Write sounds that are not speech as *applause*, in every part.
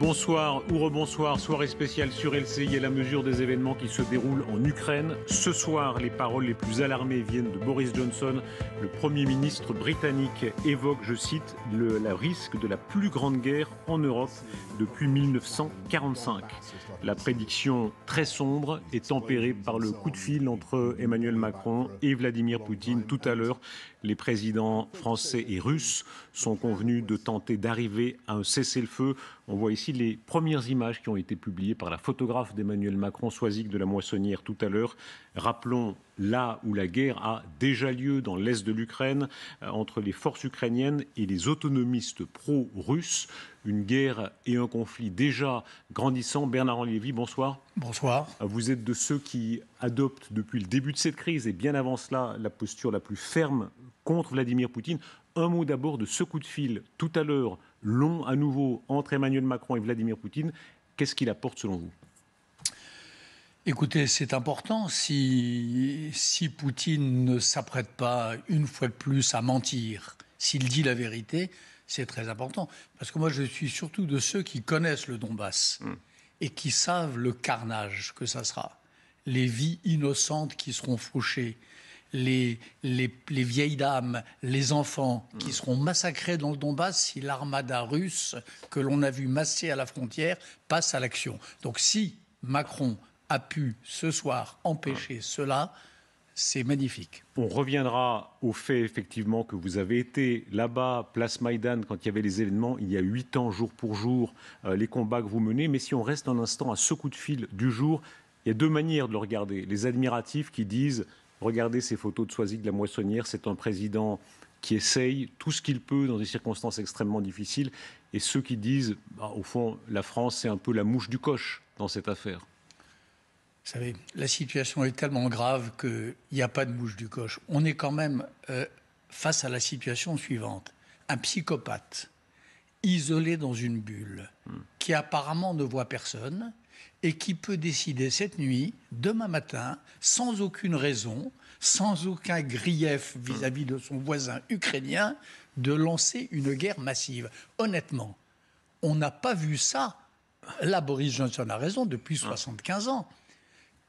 Bonsoir ou rebonsoir, soirée spéciale sur LCI et la mesure des événements qui se déroulent en Ukraine. Ce soir, les paroles les plus alarmées viennent de Boris Johnson. Le Premier ministre britannique évoque, je cite, le risque de la plus grande guerre en Europe depuis 1945. La prédiction très sombre est tempérée par le coup de fil entre Emmanuel Macron et Vladimir Poutine tout à l'heure. Les présidents français et russes sont convenus de tenter d'arriver à un cessez-le-feu on voit ici les premières images qui ont été publiées par la photographe d'Emmanuel Macron, Soisic de la Moissonnière, tout à l'heure. Rappelons là où la guerre a déjà lieu dans l'est de l'Ukraine euh, entre les forces ukrainiennes et les autonomistes pro-russes. Une guerre et un conflit déjà grandissant. Bernard Lévy, bonsoir. Bonsoir. Euh, vous êtes de ceux qui adoptent depuis le début de cette crise et bien avant cela la posture la plus ferme contre Vladimir Poutine. Un mot d'abord de ce coup de fil tout à l'heure long à nouveau entre Emmanuel Macron et Vladimir Poutine, qu'est-ce qu'il apporte selon vous Écoutez, c'est important. Si, Poutine ne s'apprête pas une fois de plus à mentir, s'il dit la vérité, c'est très important. Parce que moi, je suis surtout de ceux qui connaissent le Donbass hmm. et qui savent le carnage que ça sera. Les vies innocentes qui seront fauchées, les, vieilles dames, les enfants qui seront massacrés dans le Donbass si l'armada russe que l'on a vu masser à la frontière passe à l'action. Donc si Macron a pu ce soir empêcher cela, c'est magnifique. On reviendra au fait, effectivement, que vous avez été là-bas, place Maïdan, quand il y avait les événements, il y a huit ans, jour pour jour, euh, les combats que vous menez. Mais si on reste un instant à ce coup de fil du jour, il y a deux manières de le regarder. Les admiratifs qui disent Regardez ces photos de Soisy de la Moissonnière. C'est un président qui essaye tout ce qu'il peut dans des circonstances extrêmement difficiles. Et ceux qui disent, bah, au fond, la France, c'est un peu la mouche du coche dans cette affaire. Vous savez, la situation est tellement grave qu'il n'y a pas de mouche du coche. On est quand même euh, face à la situation suivante. Un psychopathe isolé dans une bulle, hmm. qui apparemment ne voit personne, et qui peut décider cette nuit, demain matin, sans aucune raison, sans aucun grief vis-à-vis de son voisin ukrainien, de lancer une guerre massive. Honnêtement, on n'a pas vu ça. Là, Boris Johnson a raison depuis 75 ans.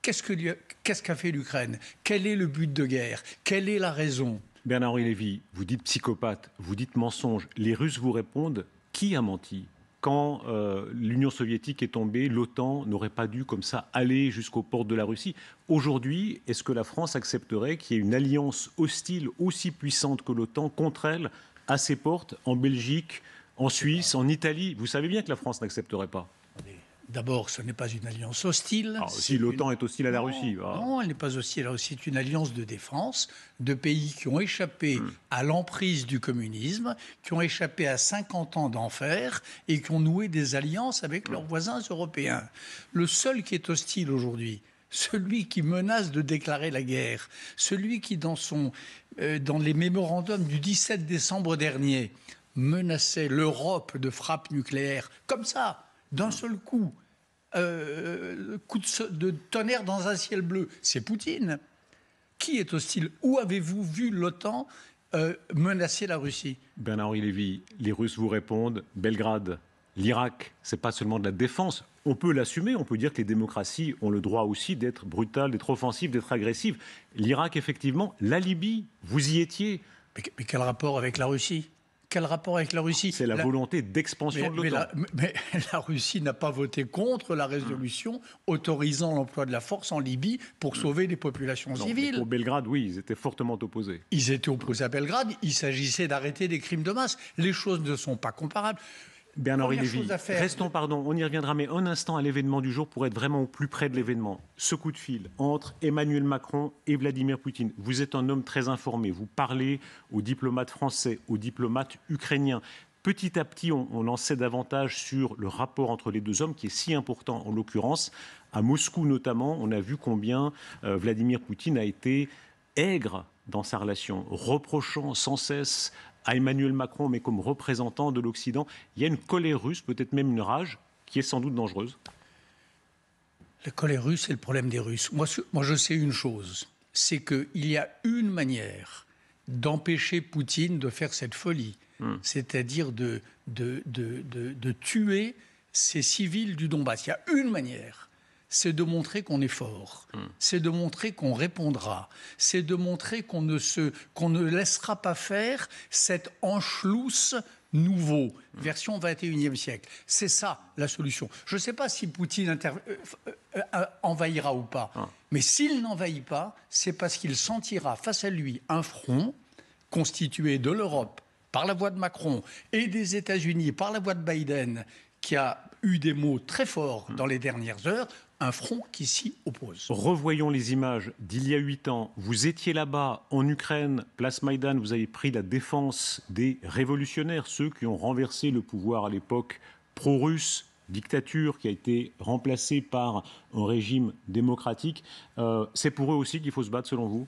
Qu'est-ce qu'a fait l'Ukraine Quel est le but de guerre Quelle est la raison Bernard-Henri Lévy, vous dites psychopathe, vous dites mensonge. Les Russes vous répondent qui a menti quand euh, l'Union soviétique est tombée, l'OTAN n'aurait pas dû comme ça aller jusqu'aux portes de la Russie. Aujourd'hui, est-ce que la France accepterait qu'il y ait une alliance hostile aussi puissante que l'OTAN contre elle à ses portes en Belgique, en Suisse, en Italie Vous savez bien que la France n'accepterait pas. D'abord, ce n'est pas une alliance hostile. Ah, si l'OTAN est hostile à la Russie. Non, elle n'est pas hostile à la C'est une alliance de défense de pays qui ont échappé hmm. à l'emprise du communisme, qui ont échappé à 50 ans d'enfer et qui ont noué des alliances avec leurs hmm. voisins européens. Le seul qui est hostile aujourd'hui, celui qui menace de déclarer la guerre, celui qui, dans, son, euh, dans les mémorandums du 17 décembre dernier, menaçait l'Europe de frappe nucléaire, comme ça, d'un hmm. seul coup, euh, coup de, tonnerre dans un ciel bleu, c'est Poutine. Qui est hostile Où avez-vous vu l'OTAN euh, menacer la Russie Bernard-Henri Lévy, les Russes vous répondent Belgrade, l'Irak, c'est pas seulement de la défense. On peut l'assumer, on peut dire que les démocraties ont le droit aussi d'être brutales, d'être offensives, d'être agressives. L'Irak, effectivement, la Libye, vous y étiez. mais quel rapport avec la Russie quel rapport avec la Russie C'est la, volonté d'expansion de l'OTAN. *laughs* Mais, la Russie n'a pas voté contre la résolution autorisant l'emploi de la force en Libye pour mm. sauver des populations civiles. Au Belgrade, oui, ils étaient fortement opposés. Ils étaient opposés à Belgrade. Il s'agissait d'arrêter des crimes de masse. Les choses ne sont pas comparables. Bernard Lévy, restons, pardon, on y reviendra, mais un instant à l'événement du jour pour être vraiment au plus près de l'événement. Ce coup de fil entre Emmanuel Macron et Vladimir Poutine. Vous êtes un homme très informé, vous parlez aux diplomates français, aux diplomates ukrainiens. Petit à petit, on, en sait davantage sur le rapport entre les deux hommes qui est si important en l'occurrence. À Moscou notamment, on a vu combien euh, Vladimir Poutine a été aigre dans sa relation, reprochant sans cesse à Emmanuel Macron, mais comme représentant de l'Occident. Il y a une colère russe, peut-être même une rage, qui est sans doute dangereuse. La colère russe, c'est le problème des Russes. Moi, moi je sais une chose, c'est qu'il y a une manière d'empêcher Poutine de faire cette folie, hmm. c'est-à-dire de de, tuer ces civils du Donbass. Il y a une manière, c'est de montrer qu'on est fort, hmm. c'est de montrer qu'on répondra, c'est de montrer qu'on ne, se, qu'on ne laissera pas faire cette enchelousse nouveau, hmm. version 21e siècle. C'est ça la solution. Je ne sais pas si Poutine euh, euh, euh, envahira ou pas, ah. mais s'il n'envahit pas, c'est parce qu'il sentira face à lui un front constitué de l'Europe par la voix de Macron et des États-Unis par la voix de Biden, qui a eu des mots très forts hmm. dans les dernières heures, un front qui s'y oppose. Revoyons les images d'il y a huit ans. Vous étiez là-bas, en Ukraine, place Maïdan, vous avez pris la défense des révolutionnaires, ceux qui ont renversé le pouvoir à l'époque pro-russe, dictature qui a été remplacée par un régime démocratique. Euh, c'est pour eux aussi qu'il faut se battre, selon vous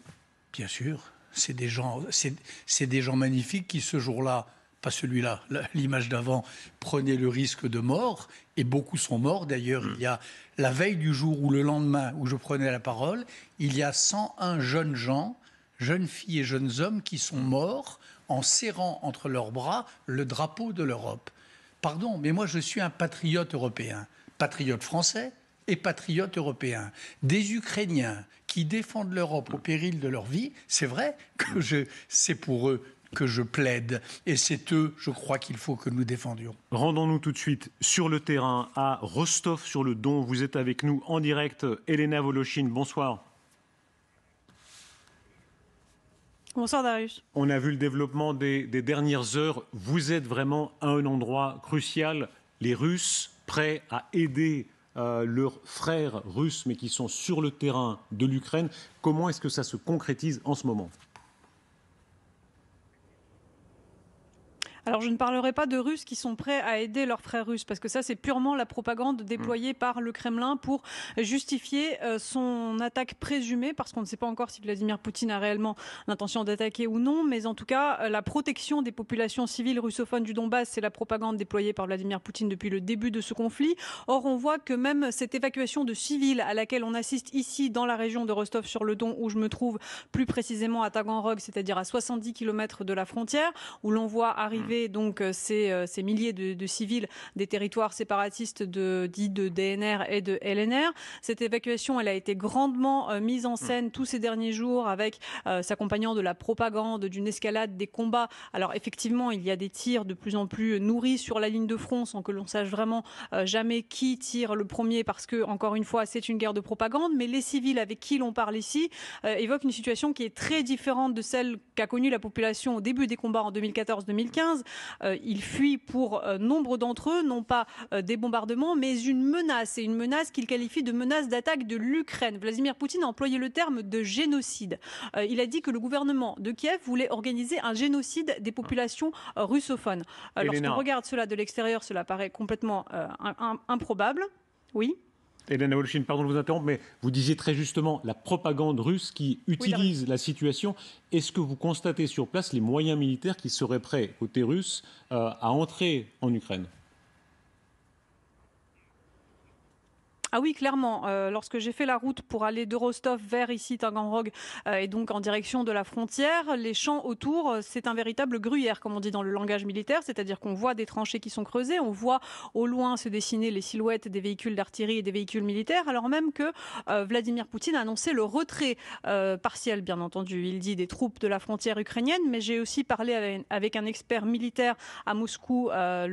Bien sûr. C'est des, c'est des gens magnifiques qui, ce jour-là, pas celui-là, l'image d'avant, prenait le risque de mort, et beaucoup sont morts. D'ailleurs, il y a la veille du jour ou le lendemain où je prenais la parole, il y a 101 jeunes gens, jeunes filles et jeunes hommes qui sont morts en serrant entre leurs bras le drapeau de l'Europe. Pardon, mais moi je suis un patriote européen, patriote français et patriote européen. Des Ukrainiens qui défendent l'Europe au péril de leur vie, c'est vrai que je, c'est pour eux que je plaide. Et c'est eux, je crois, qu'il faut que nous défendions. Rendons-nous tout de suite sur le terrain à Rostov sur le Don. Vous êtes avec nous en direct, Elena Voloshin. Bonsoir. Bonsoir Darius. On a vu le développement des, dernières heures. Vous êtes vraiment à un endroit crucial. Les Russes prêts à aider euh, leurs frères russes, mais qui sont sur le terrain de l'Ukraine. Comment est-ce que ça se concrétise en ce moment Alors je ne parlerai pas de Russes qui sont prêts à aider leurs frères russes, parce que ça c'est purement la propagande déployée mm. par le Kremlin pour justifier euh, son attaque présumée, parce qu'on ne sait pas encore si Vladimir Poutine a réellement l'intention d'attaquer ou non, mais en tout cas euh, la protection des populations civiles russophones du Donbass, c'est la propagande déployée par Vladimir Poutine depuis le début de ce conflit. Or on voit que même cette évacuation de civils à laquelle on assiste ici dans la région de Rostov-sur-le-Don, où je me trouve plus précisément à Taganrog, c'est-à-dire à 70 km de la frontière, où l'on voit arriver donc euh, euh, ces, milliers de, civils des territoires séparatistes de, dits de DNR et de LNR. Cette évacuation, elle a été grandement euh, mise en mmh. scène tous ces derniers jours avec s'accompagnant de la propagande, d'une escalade des combats. Alors effectivement, il y a des tirs de plus en plus nourris sur la ligne de front sans que l'on sache vraiment jamais qui tire le premier parce que, encore une fois, c'est une guerre de propagande. Mais les civils avec qui l'on parle ici évoquent une situation qui est très différente de celle qu'a connue la population au début des combats en 2014-2015. Euh, il fuit pour euh, nombre d'entre eux, non pas euh, des bombardements, mais une menace, et une menace qu'il qualifie de menace d'attaque de l'Ukraine. Vladimir Poutine a employé le terme de génocide. il a dit que le gouvernement de Kiev voulait organiser un génocide des populations russophones. Lorsqu'on regarde cela de l'extérieur, cela paraît complètement improbable. Oui Hélène Wolchin, pardon de vous interrompre, mais vous disiez très justement la propagande russe qui utilise la situation. Est-ce que vous constatez sur place les moyens militaires qui seraient prêts, côté russe, euh, à entrer en Ukraine Ah oui, clairement. Euh, lorsque j'ai fait la route pour aller de Rostov vers ici, Taganrog, euh, et donc en direction de la frontière, les champs autour, euh, c'est un véritable gruyère, comme on dit dans le langage militaire, c'est-à-dire qu'on voit des tranchées qui sont creusées, on voit au loin se dessiner les silhouettes des véhicules d'artillerie et des véhicules militaires, alors même que Vladimir Poutine a annoncé le retrait partiel, bien entendu. Il dit des troupes de la frontière ukrainienne, mais j'ai aussi parlé avec, un expert militaire à Moscou, hum,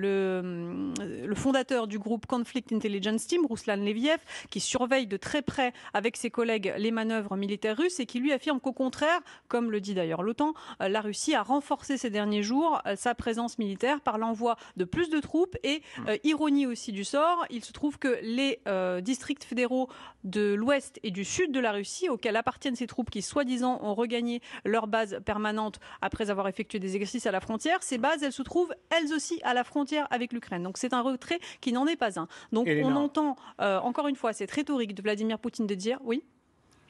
le, fondateur du groupe Conflict Intelligence Team, Ruslan Levier, qui surveille de très près avec ses collègues les manœuvres militaires russes et qui lui affirme qu'au contraire, comme le dit d'ailleurs l'OTAN, euh, la Russie a renforcé ces derniers jours euh, sa présence militaire par l'envoi de plus de troupes et, hmm. euh, ironie aussi du sort, il se trouve que les districts fédéraux de l'ouest et du sud de la Russie, auxquels appartiennent ces troupes qui soi-disant ont regagné leur base permanente après avoir effectué des exercices à la frontière, ces bases, elles se trouvent elles aussi à la frontière avec l'Ukraine. Donc c'est un retrait qui n'en est pas un. Donc on entend encore encore une fois cette rhétorique de Vladimir Poutine de dire oui,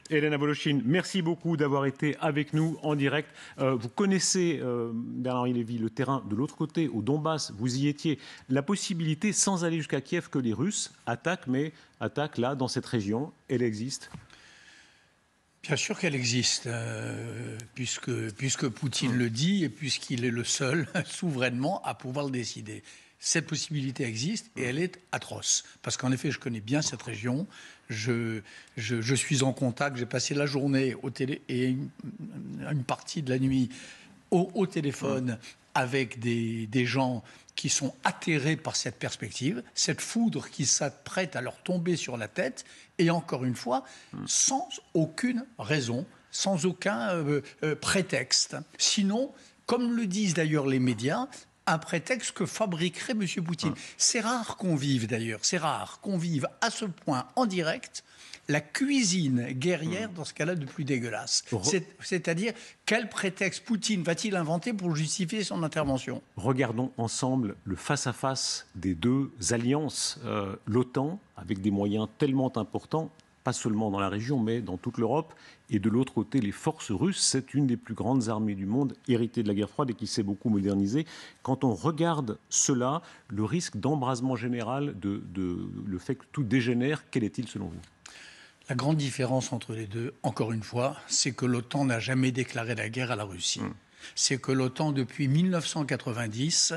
Elena Voloshin, merci beaucoup d'avoir été avec nous en direct. Euh, vous connaissez, euh, bernard Lévy, le terrain de l'autre côté, au Donbass, vous y étiez. La possibilité, sans aller jusqu'à Kiev, que les Russes attaquent, mais attaquent là, dans cette région, elle existe Bien sûr qu'elle existe, euh, puisque, Poutine le dit et puisqu'il est le seul *laughs* souverainement à pouvoir le décider cette possibilité existe et elle est atroce. Parce qu'en effet, je connais bien cette région, je, je, suis en contact, j'ai passé la journée au télé et une, partie de la nuit au, téléphone avec des, gens qui sont atterrés par cette perspective, cette foudre qui s'apprête à leur tomber sur la tête, et encore une fois, sans aucune raison, sans aucun euh, euh, prétexte. Sinon, comme le disent d'ailleurs les médias, un prétexte que fabriquerait M. Poutine. Ah. C'est rare qu'on vive d'ailleurs, c'est rare qu'on vive à ce point en direct la cuisine guerrière hmm. dans ce cas-là de plus dégueulasse. C'est-à-dire, quel prétexte Poutine va-t-il inventer pour justifier son intervention Regardons ensemble le face-à-face des deux alliances, euh, l'OTAN, avec des moyens tellement importants, pas seulement dans la région, mais dans toute l'Europe. Et de l'autre côté, les forces russes, c'est une des plus grandes armées du monde, héritée de la guerre froide et qui s'est beaucoup modernisée. Quand on regarde cela, le risque d'embrasement général, de, le fait que tout dégénère, quel est-il selon vous La grande différence entre les deux, encore une fois, c'est que l'OTAN n'a jamais déclaré la guerre à la Russie. Hum c'est que l'OTAN, depuis 1990,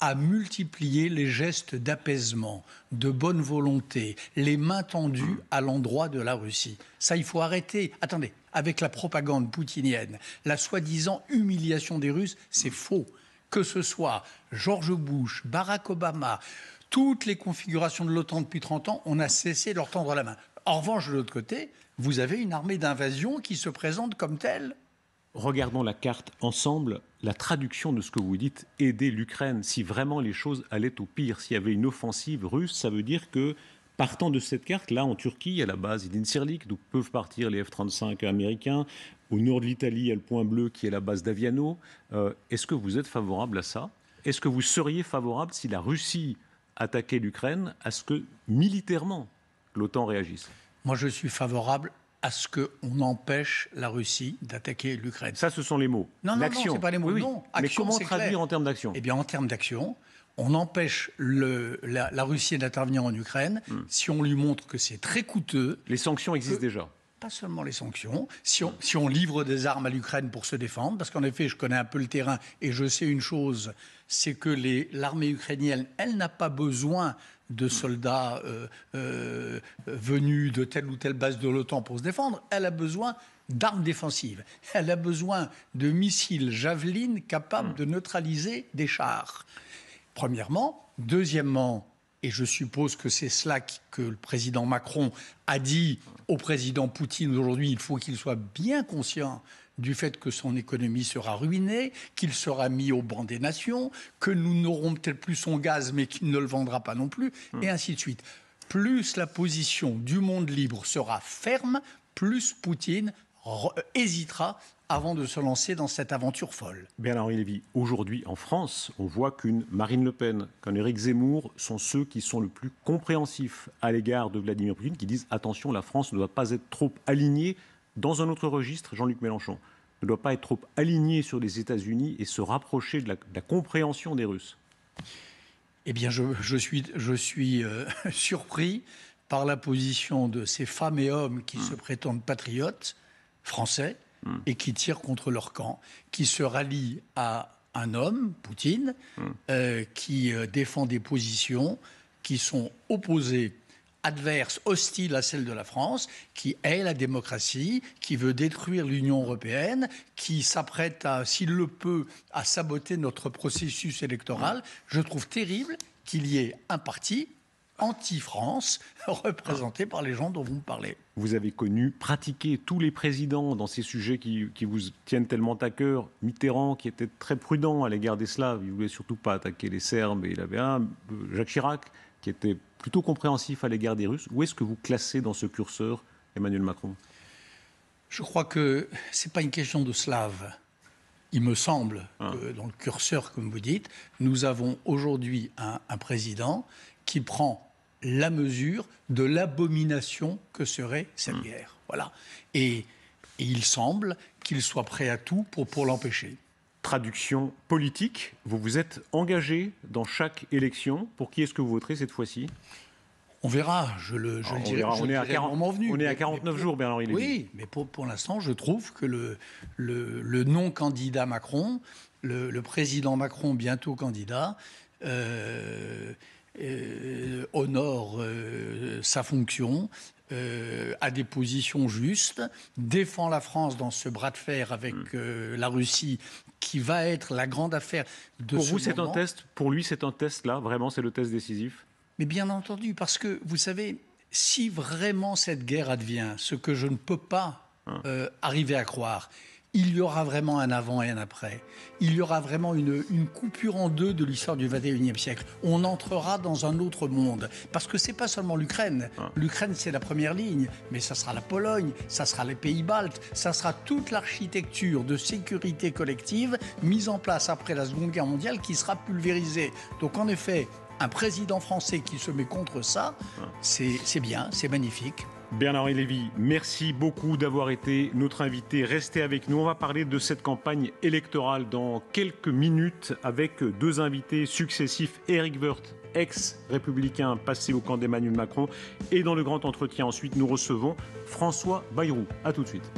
a multiplié les gestes d'apaisement, de bonne volonté, les mains tendues à l'endroit de la Russie. Ça, il faut arrêter. Attendez, avec la propagande poutinienne, la soi-disant humiliation des Russes, c'est faux. Que ce soit George Bush, Barack Obama, toutes les configurations de l'OTAN depuis 30 ans, on a cessé de leur tendre la main. En revanche, de l'autre côté, vous avez une armée d'invasion qui se présente comme telle regardons la carte ensemble, la traduction de ce que vous dites, aider l'Ukraine, si vraiment les choses allaient au pire, s'il y avait une offensive russe, ça veut dire que partant de cette carte, là en Turquie, à la base d'Insirlik, d'où peuvent partir les F-35 américains, au nord de l'Italie, il y a le point bleu qui est la base d'Aviano, euh, est-ce que vous êtes favorable à ça Est-ce que vous seriez favorable si la Russie attaquait l'Ukraine à ce que militairement l'OTAN réagisse Moi je suis favorable à ce qu'on empêche la Russie d'attaquer l'Ukraine. Ça, ce sont les mots. Non, non, non, ce pas les mots. Mais comment traduire en termes d'action Eh bien, en termes d'action, on empêche la, Russie d'intervenir en Ukraine hmm. si on lui montre que c'est très coûteux. Les sanctions existent déjà pas seulement les sanctions, si si on livre des armes à l'Ukraine pour se défendre, parce qu'en effet, je connais un peu le terrain et je sais une chose, c'est que l'armée ukrainienne, elle n'a pas besoin de soldats euh, euh, venus de telle ou telle base de l'OTAN pour se défendre. Elle a besoin d'armes défensives. Elle a besoin de missiles Javelin capables de neutraliser des chars. Premièrement. Deuxièmement, et je suppose que c'est cela que le président Macron a dit au président Poutine aujourd'hui, il faut qu'il soit bien conscient du fait que son économie sera ruinée, qu'il sera mis au banc des nations, que nous n'aurons peut-être plus son gaz mais qu'il ne le vendra pas non plus, hmm. et ainsi de suite. Plus la position du monde libre sera ferme, plus Poutine euh, hésitera avant de se lancer dans cette aventure folle. Bernard-Henri Lévy, aujourd'hui en France, on voit qu'une Marine Le Pen, qu'un Éric Zemmour sont ceux qui sont le plus compréhensifs à l'égard de Vladimir Poutine, qui disent attention, la France ne doit pas être trop alignée dans un autre registre, Jean-Luc Mélenchon ne doit pas être trop aligné sur les États-Unis et se rapprocher de la, compréhension des Russes Eh bien, je, suis, euh, *laughs* surpris par la position de ces femmes et hommes qui hmm. se prétendent patriotes français hmm. et qui tirent contre leur camp, qui se rallient à un homme, Poutine, hmm. euh, qui euh, défend des positions qui sont opposées adverse, hostile à celle de la France, qui est la démocratie, qui veut détruire l'Union européenne, qui s'apprête à, s'il le peut, à saboter notre processus électoral. Je trouve terrible qu'il y ait un parti anti-France *laughs* représenté par les gens dont vous me parlez. Vous avez connu, pratiqué tous les présidents dans ces sujets qui, vous tiennent tellement à cœur. Mitterrand, qui était très prudent à l'égard des Slaves, il voulait surtout pas attaquer les Serbes et il avait un. Jacques Chirac, qui était plutôt compréhensif à l'égard des Russes. Où est-ce que vous classez dans ce curseur Emmanuel Macron Je crois que ce n'est pas une question de slave. Il me semble ah. que dans le curseur, comme vous dites, nous avons aujourd'hui un, président qui prend la mesure de l'abomination que serait cette hum. guerre. Voilà. Et, et il semble qu'il soit prêt à tout pour, pour l'empêcher traduction politique. Vous vous êtes engagé dans chaque élection. Pour qui est-ce que vous voterez cette fois-ci on verra, je le, ah, on on, est on, est à 49 jours, Bernard Oui, mais pour, pour l'instant, je trouve que le, le non-candidat Macron, le, président Macron bientôt candidat, euh, euh, honore euh, sa fonction, euh, à des positions justes, défend la France dans ce bras de fer avec hmm. euh, la Russie qui va être la grande affaire de Pour vous, c'est un test Pour lui, c'est un test là Vraiment, c'est le test décisif Mais bien entendu, parce que vous savez, si vraiment cette guerre advient, ce que je ne peux pas ah. euh, arriver à croire, il y aura vraiment un avant et un après. Il y aura vraiment une, coupure en deux de l'histoire du 21e siècle. On entrera dans un autre monde. Parce que ce n'est pas seulement l'Ukraine. Ah. L'Ukraine, c'est la première ligne. Mais ça sera la Pologne, ça sera les pays baltes, ça sera toute l'architecture de sécurité collective mise en place après la Seconde Guerre mondiale qui sera pulvérisée. Donc en effet, un président français qui se met contre ça, ah. c'est bien, c'est magnifique bernard et Lévy, merci beaucoup d'avoir été notre invité. Restez avec nous. On va parler de cette campagne électorale dans quelques minutes avec deux invités successifs. Eric Wirth, ex-républicain passé au camp d'Emmanuel Macron. Et dans le grand entretien ensuite, nous recevons François Bayrou. A tout de suite.